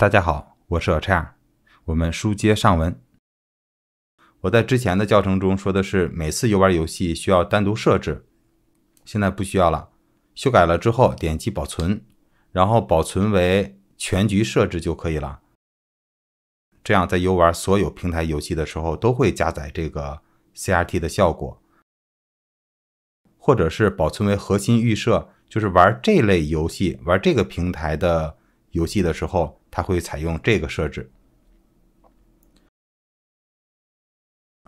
大家好，我是小柴尔。我们书接上文，我在之前的教程中说的是每次游玩游戏需要单独设置，现在不需要了。修改了之后，点击保存，然后保存为全局设置就可以了。这样在游玩所有平台游戏的时候，都会加载这个 CRT 的效果，或者是保存为核心预设，就是玩这类游戏、玩这个平台的游戏的时候。它会采用这个设置，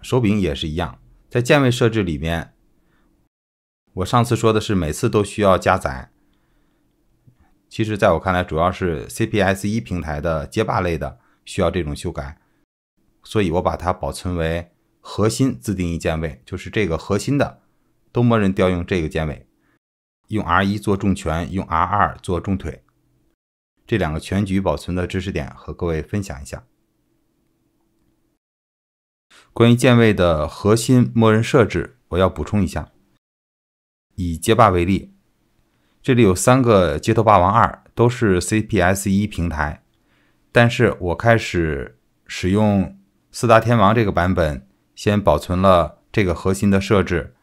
手柄也是一样，在键位设置里面，我上次说的是每次都需要加载。其实，在我看来，主要是 CPS 一平台的街霸类的需要这种修改，所以我把它保存为核心自定义键位，就是这个核心的都默认调用这个键位，用 R 一做重拳，用 R 二做重腿。这两个全局保存的知识点和各位分享一下。关于键位的核心默认设置，我要补充一下。以街霸为例，这里有三个《街头霸王二》，都是 CPS 一平台，但是我开始使用《四大天王》这个版本，先保存了这个核心的设置。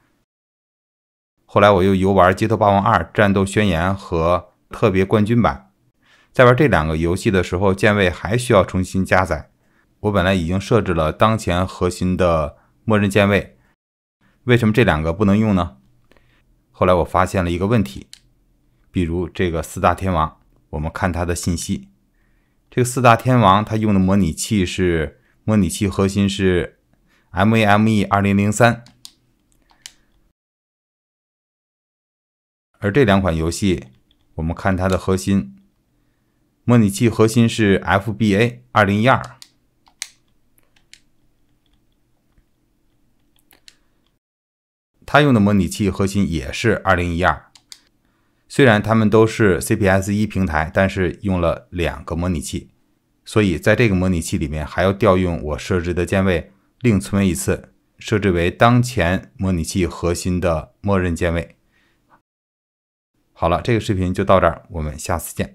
后来我又游玩《街头霸王二：战斗宣言》和《特别冠军版》。在玩这两个游戏的时候，键位还需要重新加载。我本来已经设置了当前核心的默认键位，为什么这两个不能用呢？后来我发现了一个问题，比如这个四大天王，我们看它的信息，这个四大天王它用的模拟器是模拟器核心是 MAME 二零零三，而这两款游戏，我们看它的核心。模拟器核心是 FBA 二零一二，他用的模拟器核心也是二零一二。虽然他们都是 CPS 一平台，但是用了两个模拟器，所以在这个模拟器里面还要调用我设置的键位，另存为一次，设置为当前模拟器核心的默认键位。好了，这个视频就到这儿，我们下次见。